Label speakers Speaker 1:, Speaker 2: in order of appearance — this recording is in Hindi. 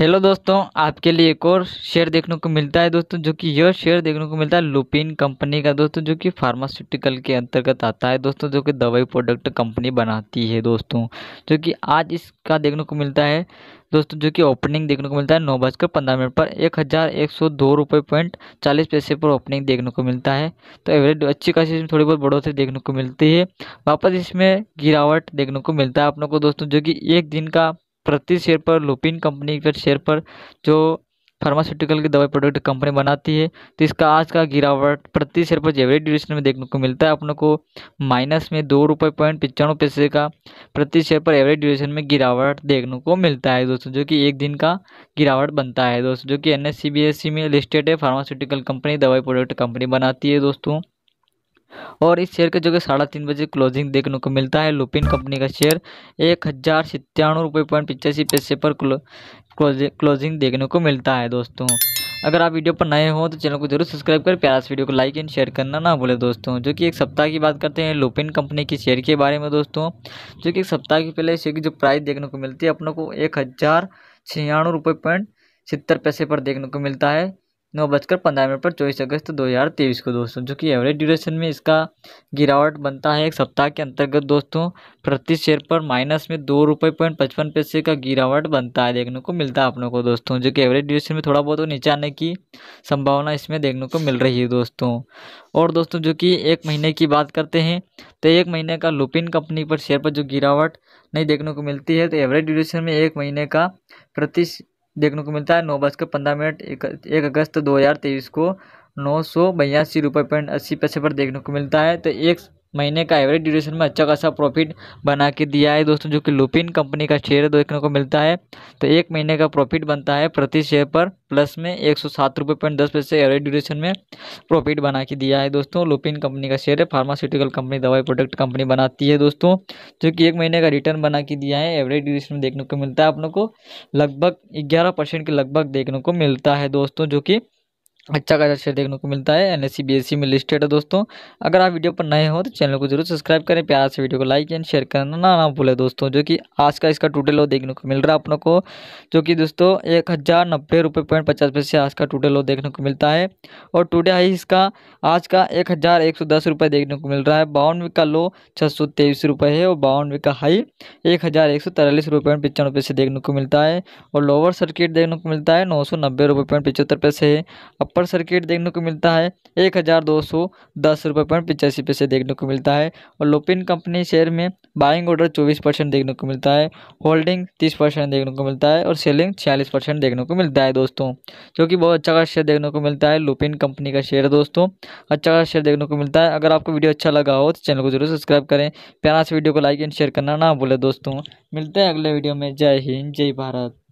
Speaker 1: हेलो दोस्तों आपके लिए एक और शेयर देखने को मिलता है दोस्तों जो कि यह शेयर देखने को मिलता है लुपिन कंपनी का दोस्तों जो कि फार्मास्यूटिकल के अंतर्गत आता है दोस्तों जो कि दवाई प्रोडक्ट कंपनी बनाती है दोस्तों जो कि आज इसका देखने को मिलता है दोस्तों जो कि ओपनिंग देखने को मिलता है नौ बजकर पंद्रह मिनट पर एक हज़ार एक सौ दो रुपये पॉइंट चालीस पैसे पर ओपनिंग देखने को मिलता है तो एवरेज अच्छी खासी इसमें थोड़ी बहुत बढ़ोतरी देखने को मिलती है वापस इसमें गिरावट देखने को मिलता है आप लोग को दोस्तों जो कि एक दिन का प्रति शेयर पर लुपिन कंपनी के शेयर पर जो फार्मास्यूटिकल की दवाई प्रोडक्ट कंपनी बनाती है तो इसका आज का गिरावट प्रति शेयर पर एवरेज ड्यूरेशन में देखने को मिलता है अपनों को माइनस में दो रुपये पॉइंट पचानवे पैसे का प्रति शेयर पर एवरेज ड्यूरेशन में गिरावट देखने को मिलता है दोस्तों जो कि एक दिन का गिरावट बनता है दोस्तों जो कि एन में लिस्टेड है फार्मास्यूटिकल कंपनी दवाई प्रोडक्ट कंपनी बनाती है दोस्तों और इस शेयर के जो कि साढ़े तीन बजे क्लोजिंग देखने को मिलता है लुपिन कंपनी का शेयर एक हज़ार सत्तानवे रुपये पॉइंट पिचासी पैसे पर क्लोजिंग देखने को मिलता है दोस्तों अगर आप वीडियो पर नए हो तो चैनल को जरूर सब्सक्राइब करें प्यारा वीडियो को लाइक एंड शेयर करना ना भूले दोस्तों जो कि एक सप्ताह की बात करते हैं लुपिन कंपनी के शेयर के बारे में दोस्तों जो कि एक सप्ताह के पहले शेयर की जो प्राइस देखने को मिलती है अपनों को एक हज़ार छियानवे रुपये पॉइंट सितर पैसे पर देखने को मिलता है नौ बजकर पंद्रह मिनट पर चौबीस अगस्त दो हज़ार तेईस को दोस्तों जो कि एवरेज ड्यूरेशन में इसका गिरावट बनता है एक सप्ताह के अंतर्गत दोस्तों प्रति शेयर पर माइनस में दो रुपये पॉइंट पचपन पैसे का गिरावट बनता है देखने को मिलता है अपनों को दोस्तों जो कि एवरेज ड्यूरेशन में थोड़ा बहुत नीचे आने की संभावना इसमें देखने को मिल रही है दोस्तों और दोस्तों जो कि एक महीने की बात करते हैं तो एक महीने का लुपिन कंपनी पर शेयर पर जो गिरावट नहीं देखने को मिलती है तो एवरेज ड्यूरेशन में एक महीने का प्रति देखने को मिलता है नौ बजकर पंद्रह मिनट एक, अगस्त दो हज़ार तेईस को नौ सौ बयासी रुपये पॉइंट अस्सी पैसे पर देखने को मिलता है तो एक महीने का एवरेज ड्यूरेशन में अच्छा खासा प्रॉफिट बना के दिया है दोस्तों जो कि लुपिन कंपनी का शेयर देखने को मिलता है तो एक महीने का प्रॉफिट बनता है प्रति शेयर पर प्लस में एक सौ सात रुपये पॉइंट दस पैसे एवरेज ड्यूरेशन में प्रॉफिट बना के दिया है दोस्तों लुपिन कंपनी का शेयर है फार्मास्यूटिकल कंपनी दवाई प्रोडक्ट कंपनी बनाती है दोस्तों जो कि एक महीने का रिटर्न बना के दिया है एवरेज ड्यूरेशन में देखने को मिलता है अपनों को लगभग ग्यारह परसेंट के लगभग देखने को मिलता है दोस्तों जो कि अच्छा खासा शेयर देखने को मिलता है एन एस e में लिस्टेड है दोस्तों अगर आप वीडियो पर नए हो तो चैनल को जरूर सब्सक्राइब करें प्यार से वीडियो को लाइक एंड शेयर करना ना ना भूलें दोस्तों जो कि आज का इसका टोटल लो देखने को मिल रहा है अपनों को जो कि दोस्तों एक हज़ार नब्बे रुपये पॉइंट पचास पैसे आज का टोटल लो देखने को मिलता है और टूटे हाई इसका आज का एक हज़ार एक सौ दस रुपये देखने को मिल रहा है बावनवे का लो छः सौ तेईस रुपये है और बावनवे का हाई एक हज़ार एक सौ तिरालीस रुपये पॉइंट पचानवे पैसे देखने को मिलता है और लोअर सर्किट देखने को मिलता है नौ सौ नब्बे रुपये पॉइंट पचहत्तर पैसे है पर सर्किट देखने को मिलता है एक हज़ार दो सौ दस रुपये पॉइंट पिचासी पैसे देखने को मिलता है और लुपिन कंपनी शेयर में बाइंग ऑर्डर चौबीस परसेंट देखने को मिलता है होल्डिंग तीस परसेंट देखने को मिलता है और सेलिंग छियालीस परसेंट देखने को मिलता है दोस्तों जो कि बहुत अच्छा शेयर देखने को मिलता है लुपिन कंपनी का शेयर दोस्तों अच्छा खास शेयर देखने को मिलता है अगर आपको वीडियो अच्छा लगा हो तो चैनल को जरूर सब्सक्राइब करें प्यारा से वीडियो को लाइक एंड शेयर करना ना भूलें दोस्तों मिलते हैं अगले वीडियो में जय हिंद जय भारत